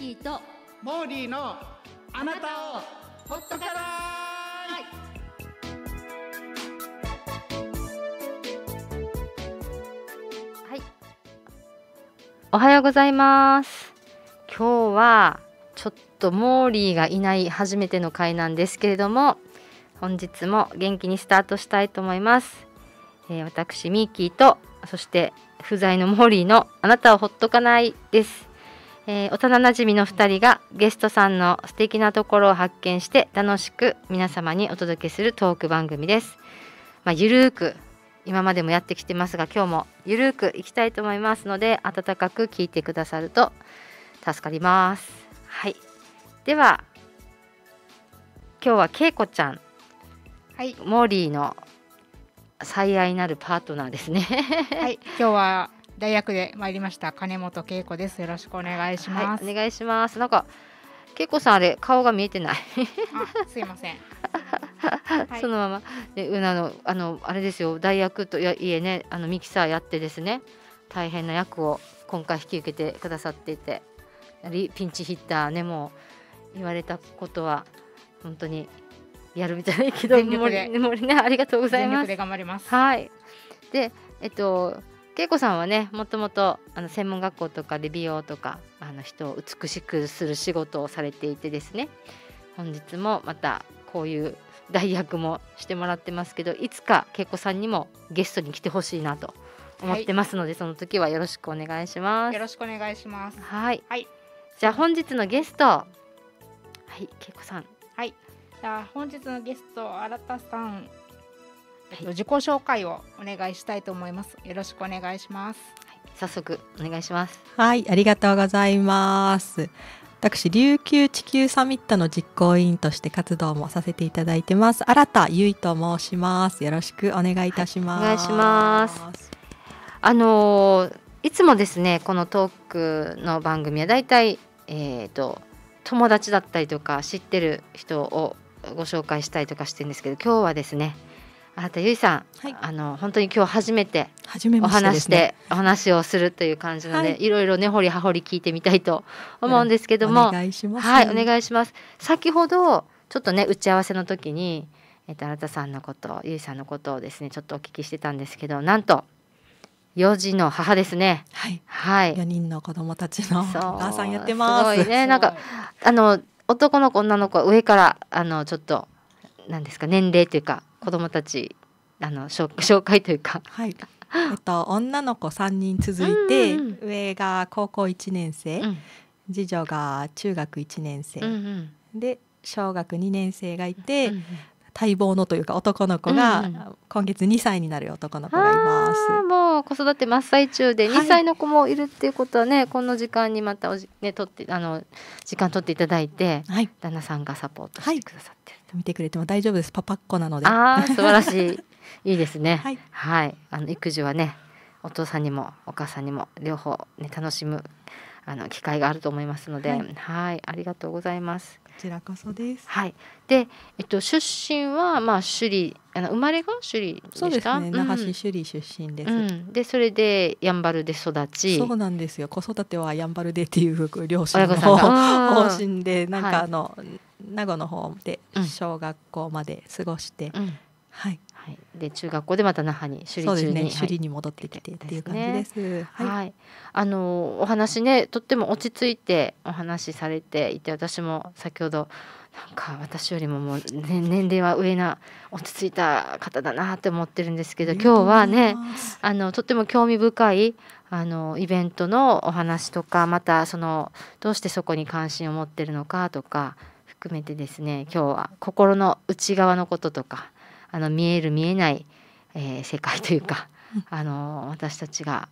キーとモーリーのあなたをほっとかないはいおはようございます今日はちょっとモーリーがいない初めての回なんですけれども本日も元気にスタートしたいと思います、えー、私ミーキーとそして不在のモーリーのあなたをほっとかないですえー、幼なじみの2人がゲストさんの素敵なところを発見して楽しく皆様にお届けするトーク番組です。まあ、ゆるーく今までもやってきてますが今日もゆるーくいきたいと思いますので温かく聞いてくださると助かります。はい、では今日はけいこちゃん、はい、モーリーの最愛なるパートナーですねはい、今日は代役で参りました金本恵子です。よろしくお願いします。はい、お願いします。なんか恵子さんあれ顔が見えてないすいません。そのままでうなのあのあれですよ代役といえねあのミキサーやってですね大変な役を今回引き受けてくださっていてピンチヒッターねもう言われたことは本当にやるみたいなけど全力でねありがとうございます。頑張ります。はい。でえっと恵子さんはねもともとあの専門学校とかで美容とかあの人を美しくする仕事をされていてですね本日もまたこういう代役もしてもらってますけどいつか恵子さんにもゲストに来てほしいなと思ってますので、はい、その時はよろしくお願いしますよろしくお願いしますはい、はい、じゃあ本日のゲストはい恵子さんはいじゃあ本日のゲスト新田さんえっ自己紹介をお願いしたいと思います。よろしくお願いします。はい、早速お願いします。はい、ありがとうございます。私、琉球地球サミットの実行委員として活動もさせていただいてます。新田ゆいと申します。よろしくお願いいたします。はい、お願いします。あのいつもですね、このトークの番組はだいたいえっ、ー、と友達だったりとか知ってる人をご紹介したりとかしてるんですけど、今日はですね、あなたゆいさん、はい、あの本当に今日初めてお話して、ね、お話をするという感じなので、はい、いろいろ根、掘り葉掘り聞いてみたいと思うんですけども、お願いします、ね、はいお願いします。先ほどちょっとね打ち合わせの時にえっ、とあなたさんのことゆいさんのことをですねちょっとお聞きしてたんですけど、なんと4児の母ですね。はい。はい。4人の子供たちのお母さんやってます。すごいね。なんかあの男の子女の子上からあのちょっとなんですか年齢というか子どもたちあの紹介というか、はい、えっと、女の子3人続いて、うんうん、上が高校1年生、うん、次女が中学1年生、うんうん、で小学2年生がいて、うんうん、待望のというか男の子が、うんうん、今月2歳になる男の子がいます。もう子育て真っ最中で2歳の子もいるっていうことはね、はい、この時間にまたおじ、ね、取ってあの時間取っていただいて、はい、旦那さんがサポートしてくださってる。はい見てくれても大丈夫ですパパっ子なのであ素晴らしいいいですねはい、はい、あの育児はねお父さんにもお母さんにも両方ね楽しむあの機会があると思いますので、はい、はい、ありがとうございます。ちらこそです。はい。で、えっと出身はまあ首里、あの生まれが首里でした。そうですね。那覇市首里出身です。うん、で、それでやんばるで育ち。そうなんですよ。子育てはやんばるでっていう両親の方針で、なんかあの、はい、名護の方で小学校まで過ごして、うん、はい。で中学校でまた那覇に首里中に、ねはい、首里に戻ってきてっていう感じです。ですね、はい、はい、あのお話ねとっても落ち着いてお話しされていて私も先ほどなんか私よりももう年 年齢は上な落ち着いた方だなって思ってるんですけど今日はねあのとっても興味深いあのイベントのお話とかまたそのどうしてそこに関心を持ってるのかとか含めてですね今日は心の内側のこととかあの見える見えない、えー、世界というか、あの私たちが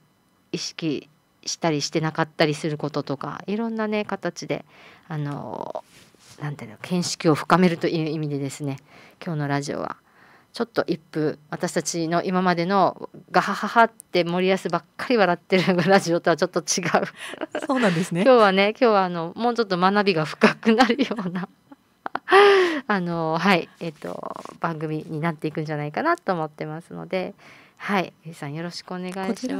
意識したりしてなかったりすることとかいろんなね形であのなんていうの見識を深めるという意味でですね今日のラジオはちょっと一風私たちの今までのガハハハって森保ばっかり笑ってるラジオとはちょっと違うそうなんですね 今日はね今日はあのもうちょっと学びが深くなるような あのはいえっ、と番組になっていくんじゃないかなと思ってますのではい、ゆー、さんよろしくお願いします。こちら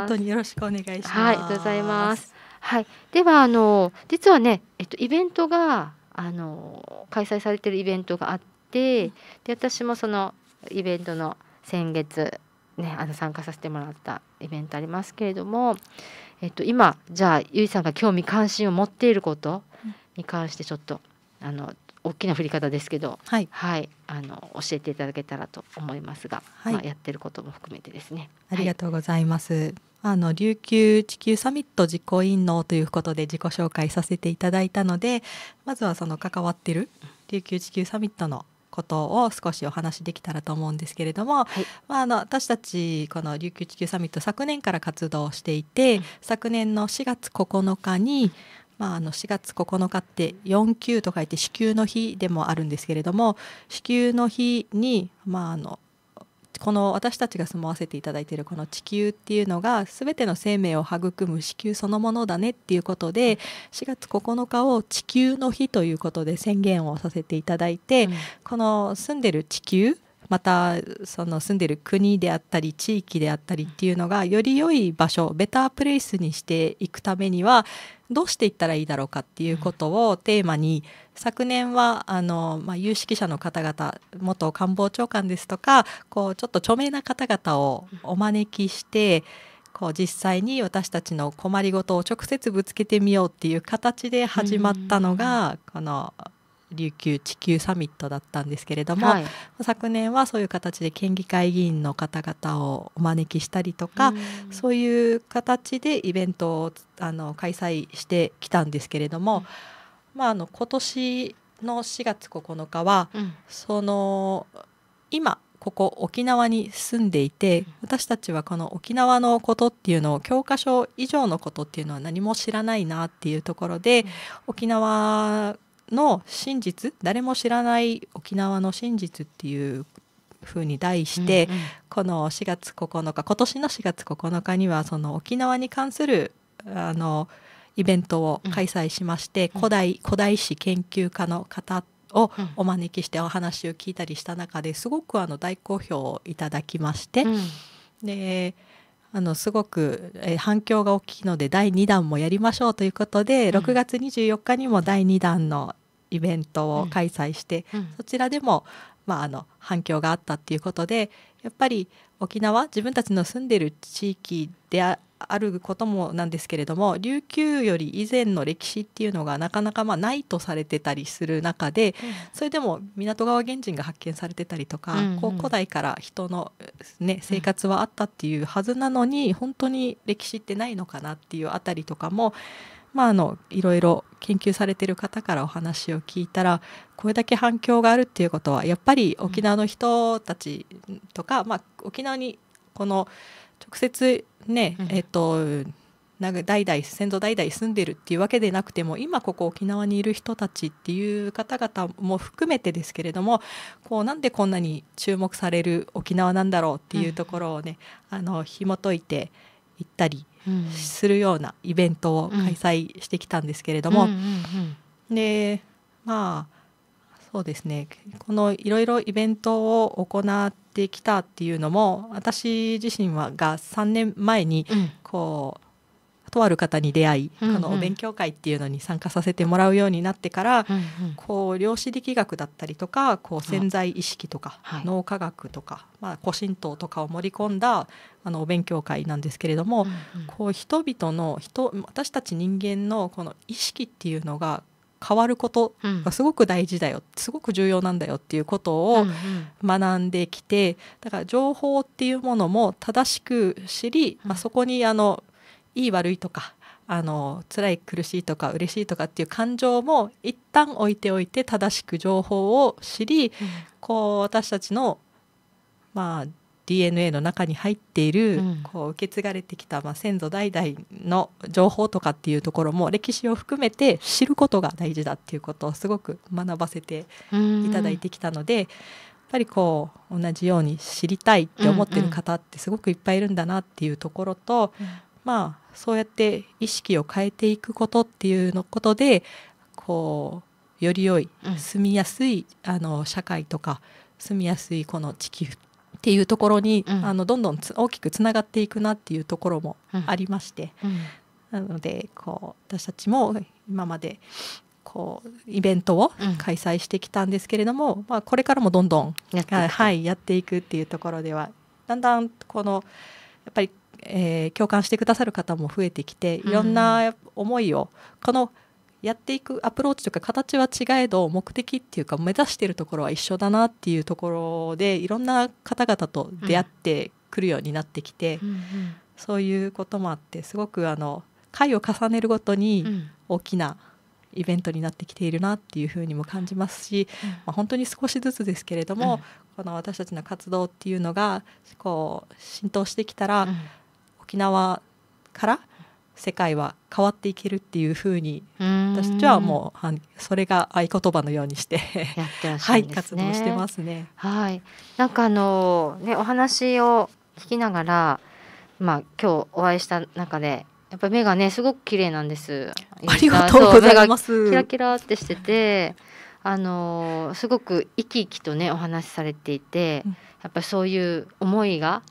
本当によろしくお願いします。はい、ありがとうございます。はい、ではあの実はねえっ、とイベントがあの開催されてるイベントがあって、で私もそのイベントの先月ね、あの参加させてもらったイベントありますけれども、えっと、今じゃあゆいさんが興味関心を持っていることに関してちょっとあの大きな振り方ですけど、はい、はい、あの教えていただけたらと思いますが、はい、まあ、やってることも含めてですね。ありがとうございます。はい、あの琉球地球サミット実行委員のということで自己紹介させていただいたので、まずはその関わってる琉球地球サミットのことを少しお話できたらと思うんですけれども、はい、まあ、あの私たちこの琉球地球サミット昨年から活動していて、昨年の4月9日にまあ、あの4月9日って4級と書いて子宮の日でもあるんですけれども子宮の日に、まあ、あのこの私たちが住まわせていただいているこの地球っていうのが全ての生命を育む地球そのものだねっていうことで4月9日を地球の日ということで宣言をさせていただいて、うん、この住んでる地球またその住んでる国であったり地域であったりっていうのがより良い場所ベタープレイスにしていくためにはどうしていったらいいだろうかっていうことをテーマに昨年はあの、まあ、有識者の方々元官房長官ですとかこうちょっと著名な方々をお招きして。こう実際に私たちの困りごとを直接ぶつけてみようっていう形で始まったのがこの琉球地球サミットだったんですけれども、はい、昨年はそういう形で県議会議員の方々をお招きしたりとか、うそういう形でイベントをあの開催してきたんですけれども、うん、まあ、あの今年の4月9日は、うん、その今ここ沖縄に住んでいて私たちはこの沖縄のことっていうのを教科書以上のことっていうのは何も知らないなっていうところで、沖縄の真実誰も知らない沖縄の真実っていうふうに題して、うんうん、この4月9日今年の4月9日にはその沖縄に関するあのイベントを開催しまして、うん、古代古代史研究家の方をお招きしてお話を聞いたりした中ですごくあの大好評をいただきまして、うん、であのすごく、え反響が大きいので第2弾もやりましょうということで、うん、6月24日にも第2弾のイベントを開催して、うんうん、そちらでも、まあ、あの反響があったっていうことでやっぱり沖縄自分たちの住んでる地域でああることもなんですけれども琉球より以前の歴史っていうのがなかなかまあないとされてたりする中で、うん、それでも港川原人が発見されてたりとか、うんうん、古代から人の、ね、生活はあったっていうはずなのに、うん、本当に歴史ってないのかなっていうあたりとかもまあ、あのいろいろ研究されてる方からお話を聞いたらこれだけ反響があるっていうことはやっぱり沖縄の人たちとか、まあ、沖縄にこの直接ね、うん、えっとなんか代々先祖代々住んでるっていうわけでなくても今ここ沖縄にいる人たちっていう方々も含めてですけれどもこうなんでこんなに注目される沖縄なんだろうっていうところをね、うん、あの紐解いていったりするようなイベントを開催してきたんですけれども、でまあそうですねこのいろいろイベントを行ってきたっていうのも私自身はが3年前にこう、とある方に出会い、このお勉強会っていうのに参加させてもらうようになってから、こう量子力学だったりとかこう潜在意識とか脳科学とか、まあ、古神道とかを盛り込んだあのお勉強会なんですけれども、こう人々の人私たち人間のこの意識っていうのが変わることがすごく大事だよ、うん、すごく重要なんだよっていうことを学んできてだから情報っていうものも正しく知り、まあ、そこにあのいい悪いとかあの辛い苦しいとか嬉しいとかっていう感情も一旦置いておいて正しく情報を知り、うん、こう私たちの、まあ、DNA の中に入っている、うん、こう受け継がれてきた、まあ、先祖代々の情報とかっていうところも歴史を含めて知ることが大事だっていうことをすごく学ばせていただいてきたので。うんやっぱりこう同じように知りたいって思ってる方ってすごくいっぱいいるんだなっていうところと、うんうん、まあそうやって意識を変えていくことっていうのことでこうより良い住みやすい、うん、あの社会とか住みやすいこの地球っていうところに、うん、あのどんどん大きくつながっていくなっていうところもありまして、なのでこう私たちも今までこうイベントを開催してきたんですけれども、うん、まあ、これからもどんどんやっはい、やっていくっていうところではだんだんこのやっぱりえー、共感してくださる方も増えてきていろんな思いを、このやっていくアプローチとか形は違えど目的っていうか目指してるところは一緒だなっていうところでいろんな方々と出会ってくるようになってきて、うんそういうこともあってすごくあの回を重ねるごとに大きなイベントになってきているなっていうふうにも感じますし、まあ、本当に少しずつですけれども、この私たちの活動っていうのがこう浸透してきたら、沖縄から世界は変わっていけるっていうふうに私たちはもうそれが合言葉のようにしてね、はい活動してますね。はい、なんかあのねお話を聞きながら、まあ、今日お会いした中でやっぱり目がねすごく綺麗なんです。ありがとうございます。キラキラってしてて。あのすごく生き生きとねお話しされていて、やっぱりそういう思いが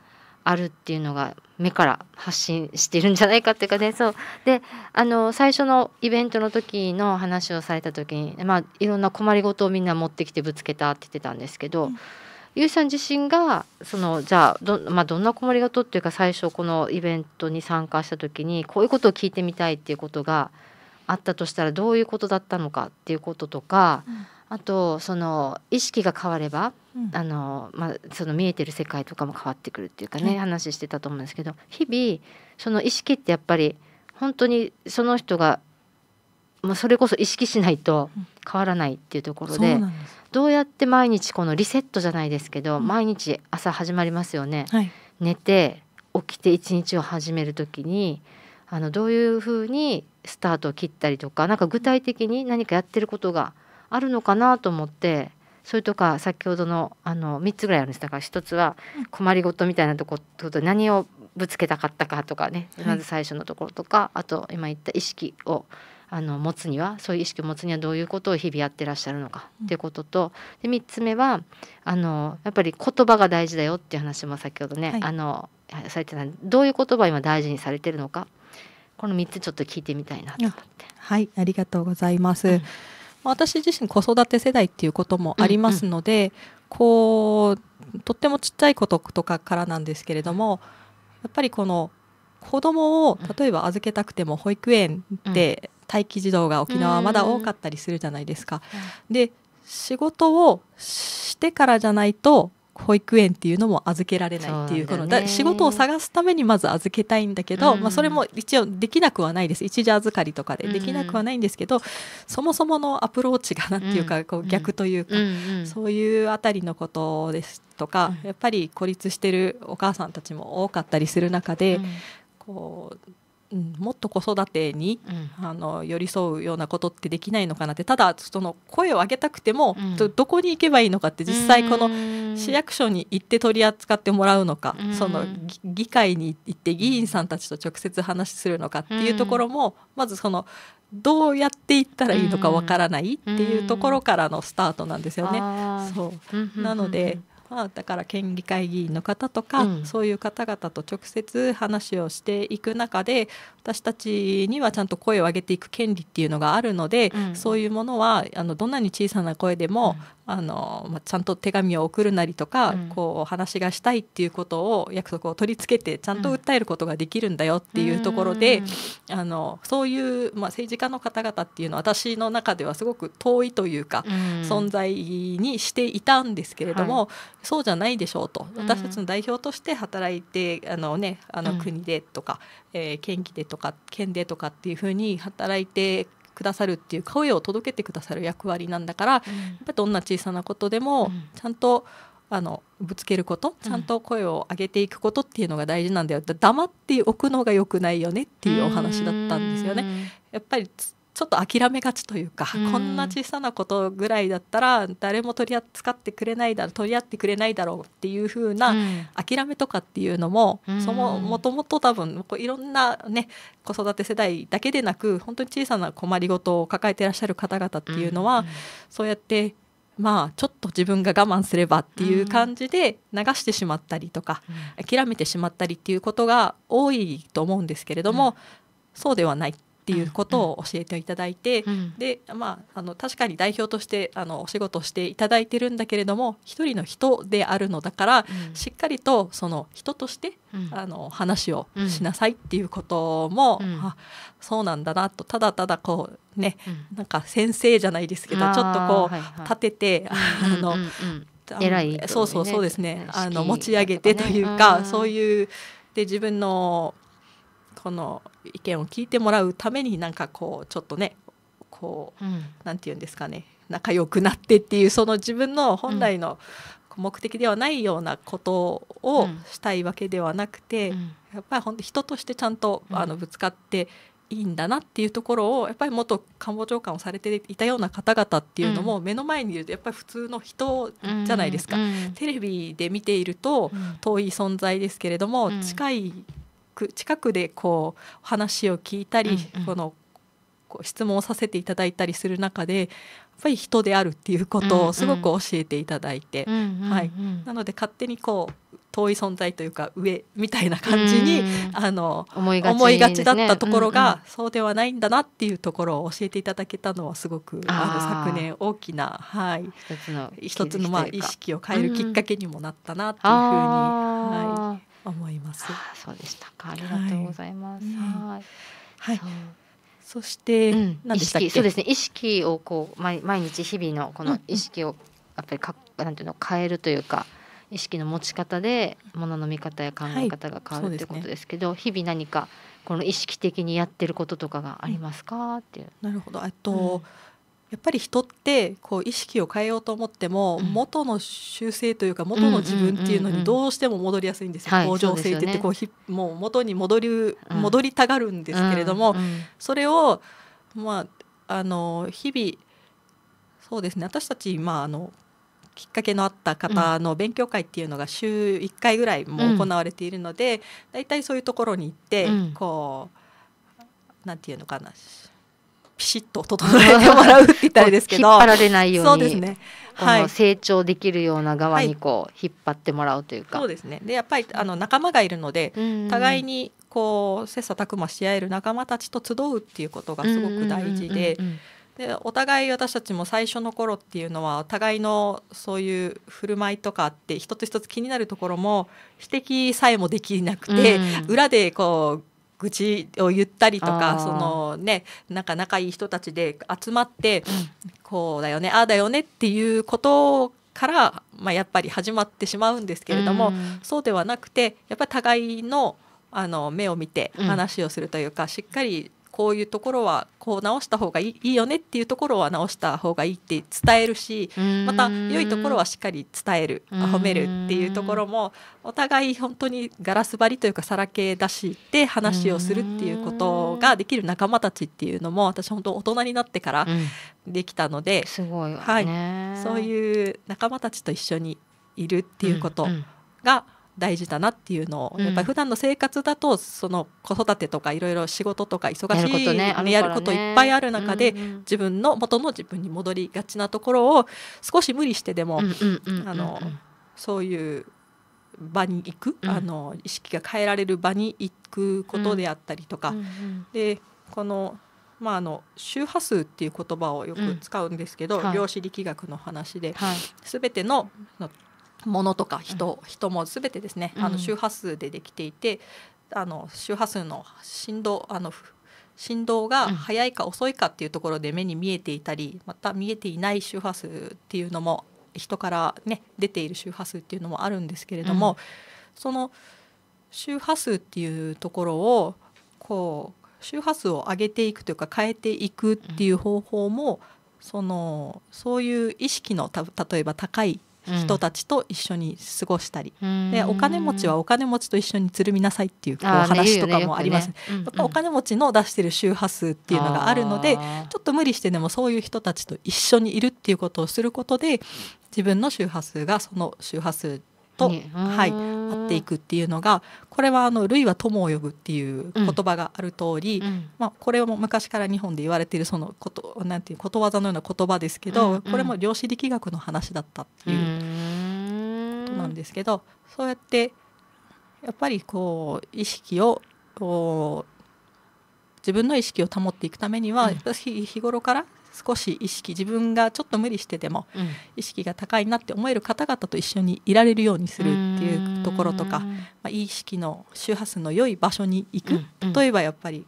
あるっていうのが目から発信してるんじゃないかっていうかねそうであの最初のイベントの時の話をされた時に、まあ、いろんな困りごとをみんな持ってきてぶつけたって言ってたんですけど、うん、ゆうさん自身がそのじゃあど,、まあ、どんな困りごとっていうか最初このイベントに参加した時にこういうことを聞いてみたいっていうことがあったとしたらどういうことだったのかっていうこととか、うん、あとその意識が変わればあのまあ、その見えてる世界とかも変わってくるっていうかね、話してたと思うんですけど日々その意識ってやっぱり本当にその人が、まあ、それこそ意識しないと変わらないっていうところでうんで、どうやって毎日このリセットじゃないですけど、毎日朝始まりますよね。はい、寝て起きて一日を始める時にあのどういうふうにスタートを切ったりとか何か具体的に何かやってることがあるのかなと思ってそれとか先ほどのあの3つぐらいあるんですだから1つは困りごとみたいなとこと何をぶつけたかったかとかねまず最初のところとか、あと今言った意識をあの持つにはそういう意識を持つにはどういうことを日々やってらっしゃるのかっていうことと、うん、で3つ目はあのやっぱり言葉が大事だよっていう話も先ほどね、はい、あのされてたどういう言葉を今大事にされてるのかこの3つちょっと聞いてみたいなと思って。はいありがとうございます、うんまあ、私自身子育て世代っていうこともありますので、うんうん、こうとってもちっちゃいこととかからなんですけれどもやっぱりこの子供を例えば預けたくても保育園で待機児童が沖縄はまだ多かったりするじゃないですか。で仕事をしてからじゃないと保育園っていうのも預けられないっていうこのだ仕事を探すためにまず預けたいんだけど、うん、まあ、それも一応できなくはないです一時預かりとかでできなくはないんですけど、うん、そもそものアプローチが何ていうか、こう逆というか、そういうあたりのことですとか、やっぱり孤立してるお母さんたちも多かったりする中で、こう。うん、もっと子育てに、うん、あの寄り添うようなことってできないのかなってただその声を上げたくても、うん、どこに行けばいいのかって実際この市役所に行って取り扱ってもらうのか、その議会に行って議員さんたちと直接話するのかっていうところも、まずそのどうやって行ったらいいのかわからないっていうところからのスタートなんですよね。そうなのでまあ、だから県議会議員の方とか、うん、そういう方々と直接話をしていく中で私たちにはちゃんと声を上げていく権利っていうのがあるので、うん、そういうものはあのどんなに小さな声でも、あの、まあ、ちゃんと手紙を送るなりとか、うん、こう話がしたいっていうことを約束を取り付けてちゃんと訴えることができるんだよっていうところで、うん、あのそういう、まあ、政治家の方々っていうのは私の中ではすごく遠いというか、うん、存在にしていたんですけれども、はい、そうじゃないでしょうと私たちの代表として働いてあの、ね、あの国でとか、えー、県議でとか県でとかっていうふうに働いてくださるっていう声を届けてくださる役割なんだから、やっぱどんな小さなことでもちゃんと、あのぶつけることちゃんと声を上げていくことっていうのが大事なんだよ、うん、黙っておくのが良くないよねっていうお話だったんですよね。やっぱりちょっと諦めがちというか、うん、こんな小さなことぐらいだったら誰も取り扱ってくれないだろう取り合ってくれないだろうっていう風な諦めとかっていうのも、うん、そのもともと多分こういろんなね子育て世代だけでなく本当に小さな困りごとを抱えていらっしゃる方々っていうのは、うん、そうやってまあちょっと自分が我慢すればっていう感じで流してしまったりとか、諦めてしまったりっていうことが多いと思うんですけれども、そうではないっっていうことを教えていただいて、うんうん、でまああの確かに代表としてあのお仕事していただいてるんだけれども一人の人であるのだから、うん、しっかりとその人として、あの話をしなさいっていうことも、あそうなんだなとただただこうね、なんか先生じゃないですけどちょっとこう、立てて、あの。い、ね、そうそうそうですねあの持ち上げてというか、そういうで自分のこの意見を聞いてもらうためになんかこうちょっとねこう、うん、て言うんですかね仲良くなってっていうその自分の本来の目的ではないようなことをしたいわけではなくて、うん、やっぱり本当人としてちゃんと、あのぶつかっていいんだなっていうところをやっぱり元官房長官をされていたような方々っていうのも目の前にいるとやっぱり普通の人じゃないですか、うんうん、テレビで見ていると遠い存在ですけれども、近いく近くでこう話を聞いたり、うんうん、このこう質問をさせていただいたりする中でやっぱり人であるっていうことをすごく教えていただいて、うんうん、はい、なので勝手にこう遠い存在というか上みたいな感じに、あの思いがち、だったところが、うんうん、そうではないんだなっていうところを教えていただけたのはすごくあの昨年大きな、はい、一つのまあ、意識を変えるきっかけにもなったなっていうふうに、はい、思います。そうでしたか。ありがとうございます。はい。はい。そして、意識そうですね。意識をこう毎毎日日々のこの意識をやっぱりかなんていうの変えるというか。意識の持ち方で物の見方や考え方が変わるということですけど、日々何かこの意識的にやってることとかがありますか、っていう。なるほど。えっと、やっぱり人ってこう意識を変えようと思っても元の修正というか元の自分っていうのにどうしても戻りやすいんですよ、向上性って言ってこうひ、もう元に戻る戻りたがるんですけれども、それをまああの日々そうですね私たち、まあ、あのきっかけのあった方の勉強会っていうのが週1回ぐらいも行われているので、大体そういうところに行って、こうなんていうのかなピシッと整えてもらうって言ったらですけど 引っ張られないようにそうですねはい、成長できるような側にこう引っ張ってもらうというか、はい、そうですねでやっぱりあの仲間がいるので、互いにこう切磋琢磨し合える仲間たちと集うっていうことがすごく大事で。でお互い私たちも最初の頃っていうのはお互いのそういう振る舞いとかって一つ一つ気になるところも指摘さえもできなくて、うん、裏でこう愚痴を言ったりとかそのねなんか仲いい人たちで集まって、こうだよねああだよねっていうことをから、まあ、やっぱり始まってしまうんですけれども、うん、そうではなくてやっぱり互いのあの目を見て話をするというか、うん、しっかりこういうところはこう直した方がいいよねっていうところは直した方がいいって伝えるしまた良いところはしっかり伝える褒めるっていうところもお互い本当にガラス張りというかさらけ出して話をするっていうことができる仲間たちっていうのも私本当大人になってからできたので、うん、はい、そういう仲間たちと一緒にいるっていうことが、うんうん大事だなっていうのを、うん、やっぱり普段の生活だとその子育てとかいろいろ仕事とか忙しいねやることいっぱいある中で、うんうん、自分の元の自分に戻りがちなところを少し無理してでも、あのそういう場に行く、うん、あの意識が変えられる場に行くことであったりとか、うんうんうん、でこのまあ、あの周波数っていう言葉をよく使うんですけど、うんはい、量子力学の話で、はい、全てのものとか人、人も全てですね、あの周波数でできていて、あの周波数の振動あの振動が速いか遅いかっていうところで目に見えていたり、また見えていない周波数っていうのも人からね出ている周波数っていうのもあるんですけれども、うん、その周波数っていうところをこう周波数を上げていくというか変えていくっていう方法も、そのそういう意識の例えば高い人たちと一緒に過ごしたり、うん、でお金持ちはお金持ちと一緒につるみなさいっていうこう話とかもあります、ねねねうんうん、お金持ちの出してる周波数っていうのがあるのでちょっと無理してでもそういう人たちと一緒にいるっていうことをすることで自分の周波数がその周波数と、ね、はい、会っていくっていうのがこれはあの「類は友を呼ぶ」っていう言葉がある通り、うん、まり、あ、これも昔から日本で言われているそのことなんていうことわざのような言葉ですけど、うんうん、これも量子力学の話だったっていうことなんですけどそうやってやっぱりこう意識を自分の意識を保っていくためには、うん、日頃から少し意識自分がちょっと無理してでも意識が高いなって思える方々と一緒にいられるようにするっていうところとか、まあ、いい意識の周波数の良い場所に行く、例えばやっぱり。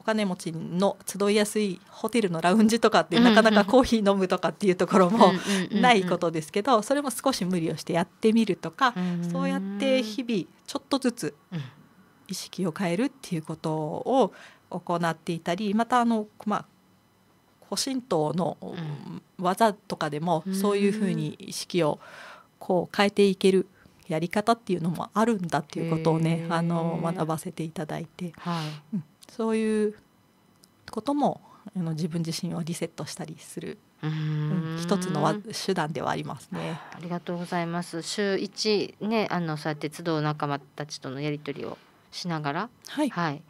お金持ちの集いやすいホテルのラウンジとかってなかなかコーヒー飲むとかっていうところもないことですけどそれも少し無理をしてやってみるとかそうやって日々ちょっとずつ意識を変えるっていうことを行っていたりまたあの、まあ、保身党の技とかでもそういうふうに意識をこう変えていけるやり方っていうのもあるんだっていうことをねあの学ばせていただいて、はい、うん、そういうこともあの自分自身をリセットしたりするうん一つの手段ではありますね。ありがとうございます。週一ねあのそうやって鉄道仲間たちとのやり取りをしながら、はい、はい、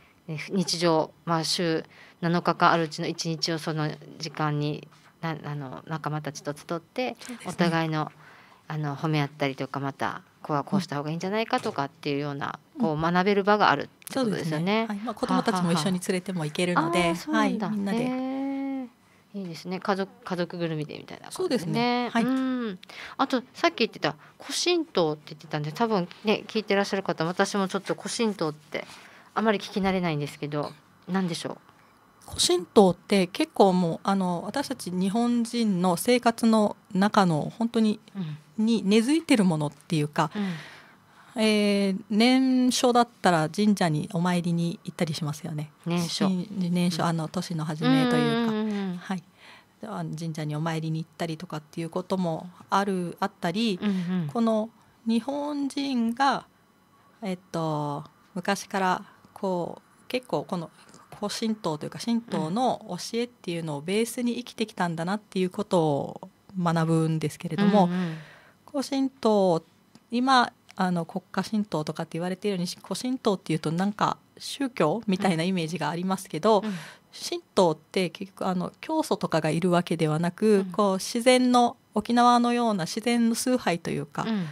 日常、まあ、週7日間あるうちの1日をその時間になあの仲間たちと集って、ね、お互いのあの褒め合ったりとかまたこうはこうした方がいいんじゃないかとかっていうような、うん、こう学べる場があるってことですよね。ねはい、まあ、子どもたちも一緒に連れても行けるのではい、みんなで。いいですね家族家族ぐるみでみたいな、そうですね、うんあとさっき言ってた「古神道」って言ってたんで多分ね聞いてらっしゃる方私もちょっと古神道ってあまり聞き慣れないんですけど何でしょう古神道って結構もうあの私たち日本人の生活の中の本当に、うん、に根付いてるものっていうか、うん、えー、年初だったら神社にお参りに行ったりしますよね年初年初、あの年の初めというか、うんうんはい、神社にお参りに行ったりとかっていうこともあるあったり、うんうん、この日本人が、えっと、昔からこう結構この古神道というか神道の教えっていうのをベースに生きてきたんだなっていうことを学ぶんですけれども、うんうん、古神道今あの国家神道とかって言われているように古神道っていうとなんか宗教みたいなイメージがありますけど、うん、神道って結局あの教祖とかがいるわけではなく、うん、こう自然の沖縄のような自然の崇拝というか、うん、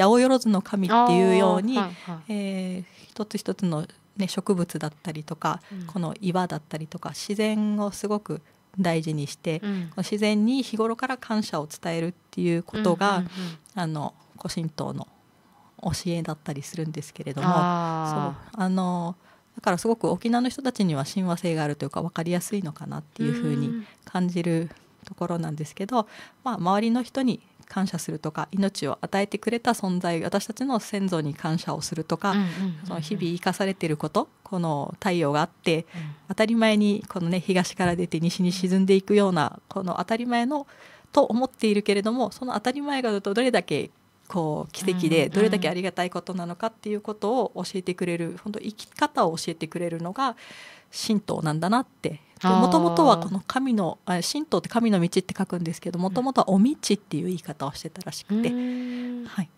八百万の神っていうように、はいはい、えー、一つ一つのね、植物だったりとか、うん、この岩だったりとか自然をすごく大事にして、うん、自然に日頃から感謝を伝えるっていうことが、うんうんうん、あの古神道の教えだったりするんですけれどもそうあのだからすごく沖縄の人たちには親和性があるというか分かりやすいのかなっていうふうに感じるところなんですけど、まあ、周りの人に感謝するとか命を与えてくれた存在私たちの先祖に感謝をするとか、その日々生かされてることこの太陽があって、当たり前にこのね東から出て西に沈んでいくようなこの当たり前のと思っているけれどもその当たり前がどれだけこう奇跡でどれだけありがたいことなのかっていうことを教えてくれる、本当生き方を教えてくれるのが神道なんだなってもともとはこの神の神道って神の道って書くんですけどもともとはお道っていう言い方をしてたらしくて、はい、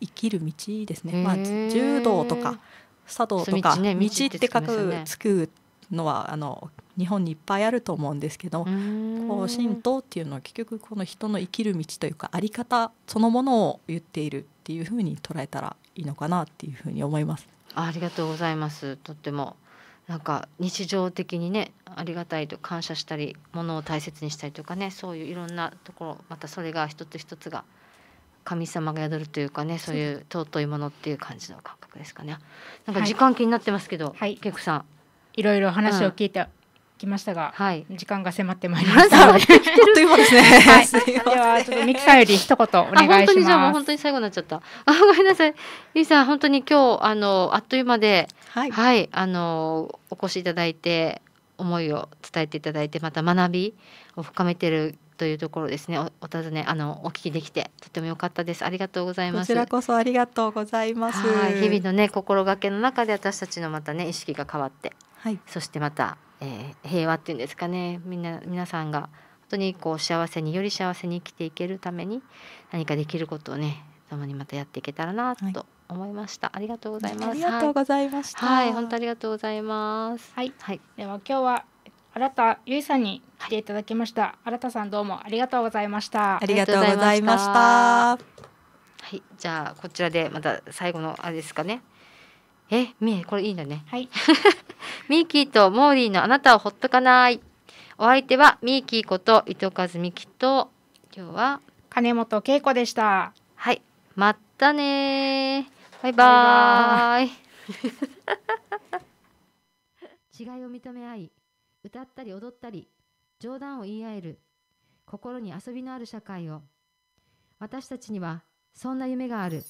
生きる道ですね、まあ、柔道とか茶道とか道って書くつくのはあの日本にいっぱいあると思うんですけどこう神道っていうのは結局この人の生きる道というか在り方そのものを言っているっていうふうに捉えたらいいのかなっていうふうに思います。ありがとうございます。とってもなんか日常的にねありがたいと感謝したりものを大切にしたりとかねそういういろんなところまたそれが一つ一つが神様が宿るというかねそういう尊いものっていう感じの感覚ですかね。なんか時間気になってますけど、はい、けさんいろいろ話を聞いてきましたが、はい、時間が迫ってまいりました。というですね。はちょっとミキさんより一言お願いします。本当にじゃもう本当に最後なっちゃった。あごめんなさい。ミキさん本当に今日あのあっという間で、はい、はい、あのお越しいただいて思いを伝えていただいてまた学びを深めてるというところですねおお尋ねあのお聞きできてとても良かったですありがとうございますこちらこそありがとうございます日々のね心がけの中で私たちのまたね意識が変わって、はい、そしてまた、えー、平和っていうんですかねみんな皆さんが本当にこう幸せにより幸せに生きていけるために何かできることをね共にまたやっていけたらなと思いました、はい、ありがとうございますありがとうございました、はい、はい、本当ありがとうございますはい、はい、では今日は新田ゆいさんに借りいただきました新田さんどうもありがとうございましたありがとうございましたはいじゃあこちらでまた最後のあれですかねえみえこれいいんだねはい ミーキーとモーリーのあなたをほっとかないお相手はミーキーこと伊藤和美希と今日は金本恵子でしたはいまたねバイバイ 違いを認め合い歌ったり踊ったり冗談を言い合える、心に遊びのある社会を。私たちには、そんな夢がある。